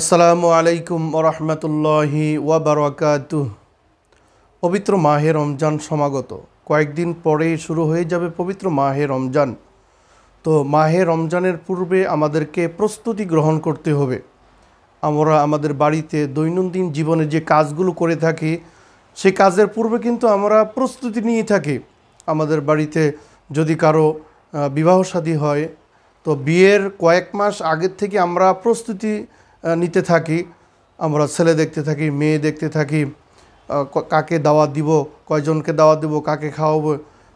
আসসালামু আলাইকুম ওরহমতুল্লাহি ওয়াবারকাত পবিত্র মাহে রমজান সমাগত কয়েকদিন পরে শুরু হয়ে যাবে পবিত্র মাহে রমজান তো মাহে রমজানের পূর্বে আমাদেরকে প্রস্তুতি গ্রহণ করতে হবে আমরা আমাদের বাড়িতে দৈনন্দিন জীবনে যে কাজগুলো করে থাকি সে কাজের পূর্বে কিন্তু আমরা প্রস্তুতি নিয়ে থাকি আমাদের বাড়িতে যদি কারো বিবাহসাদী হয় তো বিয়ের কয়েক মাস আগের থেকে আমরা প্রস্তুতি নিতে থাকি আমরা ছেলে দেখতে থাকি মেয়ে দেখতে থাকি কাকে দাওয়াত দিব কয়জনকে দাওয়াত দিব কাকে খাওয়াবো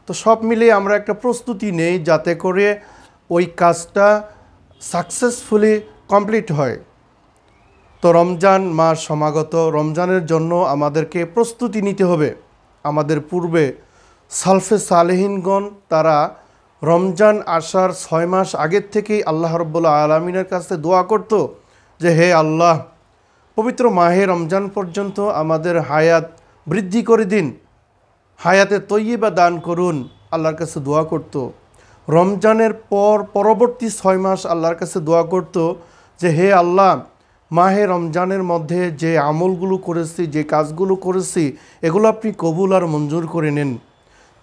তো সব মিলিয়ে আমরা একটা প্রস্তুতি নেই যাতে করে ওই কাজটা সাকসেসফুলি কমপ্লিট হয় তো রমজান মাস সমাগত রমজানের জন্য আমাদেরকে প্রস্তুতি নিতে হবে আমাদের পূর্বে সালফে সালেহিনগণ তারা রমজান আসার ছয় মাস আগের থেকেই আল্লাহ রব্বুল্লা আলমিনের কাছে দোয়া করতো যে হে আল্লাহ পবিত্র মাহে রমজান পর্যন্ত আমাদের হায়াত বৃদ্ধি করে দিন হায়াতে তৈবা দান করুন আল্লাহর কাছে দোয়া করত রমজানের পর পরবর্তী ছয় মাস আল্লাহর কাছে দোয়া করত যে হে আল্লাহ মাহে রমজানের মধ্যে যে আমলগুলো করেছি যে কাজগুলো করেছি এগুলো আপনি কবুল আর মঞ্জুর করে নেন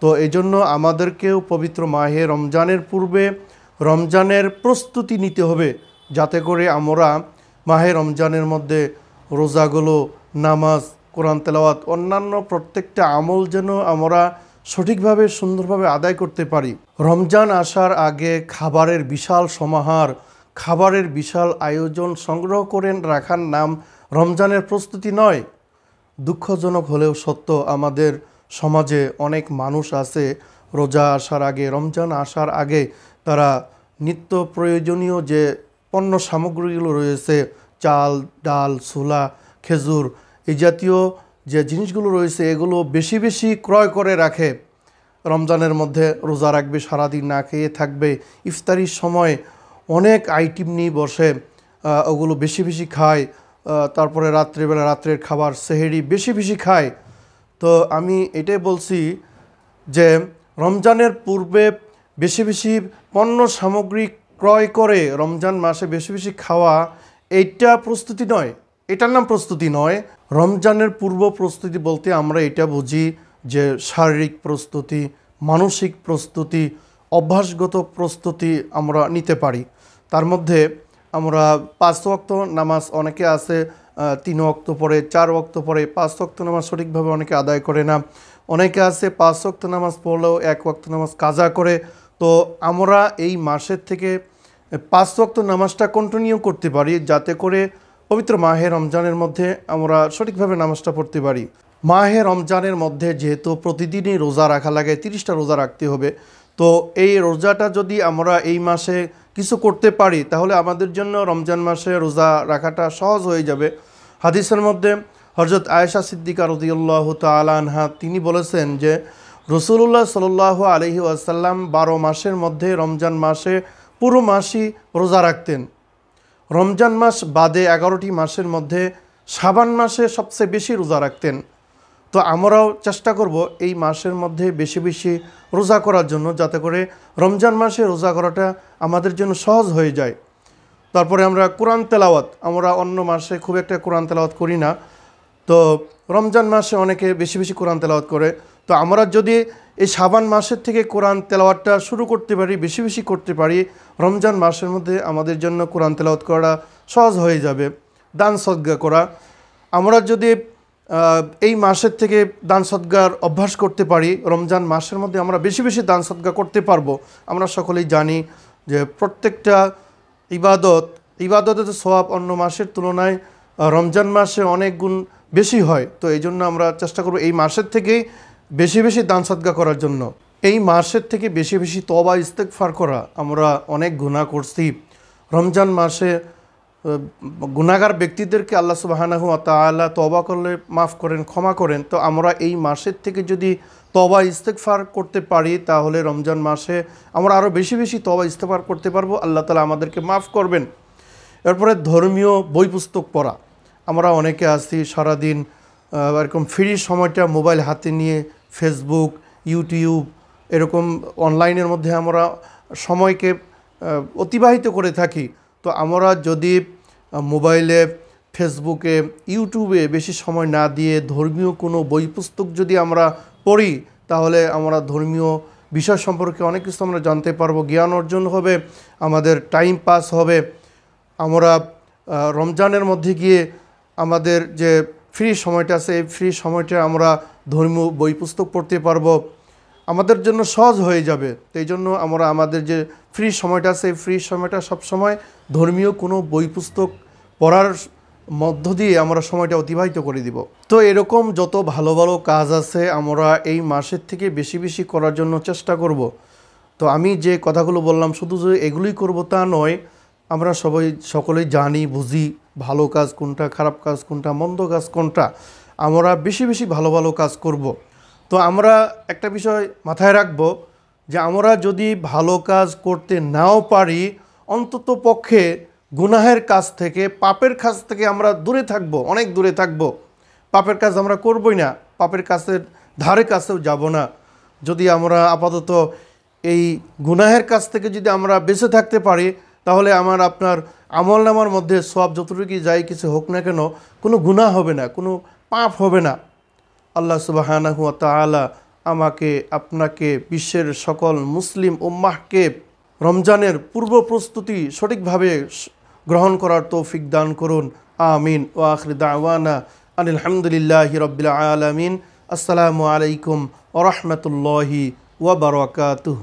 তো এই জন্য আমাদেরকেও পবিত্র মাহে রমজানের পূর্বে রমজানের প্রস্তুতি নিতে হবে যাতে করে আমরা মাহে রমজানের মধ্যে রোজাগুলো নামাজ কোরআন তেলাওয়াত অন্যান্য প্রত্যেকটা আমল যেন আমরা সঠিকভাবে সুন্দরভাবে আদায় করতে পারি রমজান আসার আগে খাবারের বিশাল সমাহার খাবারের বিশাল আয়োজন সংগ্রহ করে রাখার নাম রমজানের প্রস্তুতি নয় দুঃখজনক হলেও সত্য আমাদের সমাজে অনেক মানুষ আছে রোজা আসার আগে রমজান আসার আগে তারা নিত্য প্রয়োজনীয় যে পণ্য সামগ্রীগুলো রয়েছে চাল ডাল ছোলা খেজুর এই জাতীয় যে জিনিসগুলো রয়েছে এগুলো বেশি বেশি ক্রয় করে রাখে রমজানের মধ্যে রোজা রাখবে সারাদিন না খেয়ে থাকবে ইফতারির সময় অনেক আইটেম নিয়ে বসে ওগুলো বেশি বেশি খায় তারপরে রাত্রেবেলা রাত্রের খাবার সেহেরি বেশি বেশি খায় তো আমি এটাই বলছি যে রমজানের পূর্বে বেশি বেশি পণ্য সামগ্রী ক্রয় করে রমজান মাসে বেশি বেশি খাওয়া এইটা প্রস্তুতি নয় এটার নাম প্রস্তুতি নয় রমজানের পূর্ব প্রস্তুতি বলতে আমরা এটা বুঝি যে শারীরিক প্রস্তুতি মানসিক প্রস্তুতি অভ্যাসগত প্রস্তুতি আমরা নিতে পারি তার মধ্যে আমরা পাঁচ অক্ত নামাজ অনেকে আছে তিন অক্ত পরে চার অক্ত পরে পাঁচ অক্ত নামাজ সঠিকভাবে অনেকে আদায় করে না অনেকে আছে পাঁচ অক্ত নামাজ পড়লেও এক অক্ত নামাজ কাজা করে তো আমরা এই মাসের থেকে পাঁচ রক্ত নামাজটা কন্টিনিউ করতে পারি যাতে করে পবিত্র মাহে রমজানের মধ্যে আমরা সঠিকভাবে নামাজটা পড়তে পারি মাহে রমজানের মধ্যে যেহেতু প্রতিদিনই রোজা রাখা লাগে তিরিশটা রোজা রাখতে হবে তো এই রোজাটা যদি আমরা এই মাসে কিছু করতে পারি তাহলে আমাদের জন্য রমজান মাসে রোজা রাখাটা সহজ হয়ে যাবে হাদিসের মধ্যে হজরত আয়েশা সিদ্দিকা রদিউল্লাহ তালহা তিনি বলেছেন যে রসুল্লাহ সাল আলহি আসাল্লাম বারো মাসের মধ্যে রমজান মাসে পুরো মাসই রোজা রাখতেন রমজান মাস বাদে এগারোটি মাসের মধ্যে সাবান মাসে সবচেয়ে বেশি রোজা রাখতেন তো আমরাও চেষ্টা করব এই মাসের মধ্যে বেশি বেশি রোজা করার জন্য যাতে করে রমজান মাসে রোজা করাটা আমাদের জন্য সহজ হয়ে যায় তারপরে আমরা কোরআন তেলাওয়াত আমরা অন্য মাসে খুব একটা কোরআন তেলাওয়াত করি না তো রমজান মাসে অনেকে বেশি বেশি কোরআন তেলাওয়াত করে তো আমরা যদি এই সাবান মাসের থেকে কোরআন তেলাওয়াতটা শুরু করতে পারি বেশি বেশি করতে পারি রমজান মাসের মধ্যে আমাদের জন্য কোরআন তেলাওয়াত করা সহজ হয়ে যাবে দান সদ্গা করা আমরা যদি এই মাসের থেকে দান সদ্গার অভ্যাস করতে পারি রমজান মাসের মধ্যে আমরা বেশি বেশি দান সদ্গা করতে পারবো আমরা সকলেই জানি যে প্রত্যেকটা ইবাদত ইবাদতের সোয়াব অন্য মাসের তুলনায় রমজান মাসে অনেক গুণ বেশি হয় তো এই জন্য আমরা চেষ্টা করব এই মাসের থেকেই বেশি বেশি দান সাদগা করার জন্য এই মাসের থেকে বেশি বেশি তবা ইস্তেক ফার করা আমরা অনেক গুণা করছি রমজান মাসে গুণাগার ব্যক্তিদেরকে আল্লাহ সুবাহানাহু আতআলা তবা করলে মাফ করেন ক্ষমা করেন তো আমরা এই মাসের থেকে যদি তবা ইস্তেকফার করতে পারি তাহলে রমজান মাসে আমরা আরও বেশি বেশি তবা ইস্তেফার করতে পারবো আল্লাহ তালা আমাদেরকে মাফ করবেন এরপরে ধর্মীয় বই পুস্তক পড়া আমরা অনেকে আছি সারাদিন এরকম ফ্রি সময়টা মোবাইল হাতে নিয়ে ফেসবুক ইউটিউব এরকম অনলাইনের মধ্যে আমরা সময়কে অতিবাহিত করে থাকি তো আমরা যদি মোবাইলে ফেসবুকে ইউটিউবে বেশি সময় না দিয়ে ধর্মীয় কোনো বই পুস্তক যদি আমরা পড়ি তাহলে আমরা ধর্মীয় বিষয় সম্পর্কে অনেক কিছু আমরা জানতে পারবো জ্ঞান অর্জন হবে আমাদের টাইম পাস হবে আমরা রমজানের মধ্যে গিয়ে আমাদের যে ফ্রি সময়টা আছে এই ফ্রি সময়টা আমরা ধর্মীয় বই পুস্তক পড়তে পারবো আমাদের জন্য সহজ হয়ে যাবে এই জন্য আমরা আমাদের যে ফ্রি সময়টা আছে এই ফ্রি সময়টা সবসময় ধর্মীয় কোনো বই পুস্তক পড়ার মধ্য দিয়ে আমরা সময়টা অতিবাহিত করে দিব তো এরকম যত ভালো ভালো কাজ আছে আমরা এই মাসের থেকে বেশি বেশি করার জন্য চেষ্টা করব। তো আমি যে কথাগুলো বললাম শুধু যে এগুলোই করব তা নয় আমরা সবাই সকলেই জানি বুঝি ভালো কাজ কোনটা খারাপ কাজ কোনটা মন্দ কাজ কোনটা আমরা বেশি বেশি ভালো ভালো কাজ করব। তো আমরা একটা বিষয় মাথায় রাখব যে আমরা যদি ভালো কাজ করতে নাও পারি অন্তত পক্ষে গুনাহের কাজ থেকে পাপের কাজ থেকে আমরা দূরে থাকব অনেক দূরে থাকব পাপের কাজ আমরা করবই না পাপের কাছের ধারে কাছেও যাব না যদি আমরা আপাতত এই গুনাহের কাছ থেকে যদি আমরা বেঁচে থাকতে পারি তাহলে আমার আপনার আমল নামার মধ্যে সব যতটুকু যাই কিছু হোক না কেন কোনো গুণা হবে না কোনো পাপ হবে না আল্লাহ সুবাহানা হুয়া তালা আমাকে আপনাকে বিশ্বের সকল মুসলিম উম্মাহকে রমজানের পূর্ব প্রস্তুতি সঠিকভাবে গ্রহণ করার তৌফিক দান করুন আমিন ও আখরি দাওয়ানা আলহামদুলিল্লাহ রবিল আলমিন আসসালামু আলাইকুম ওরহমতুল্লাহি ওবরকাতুহ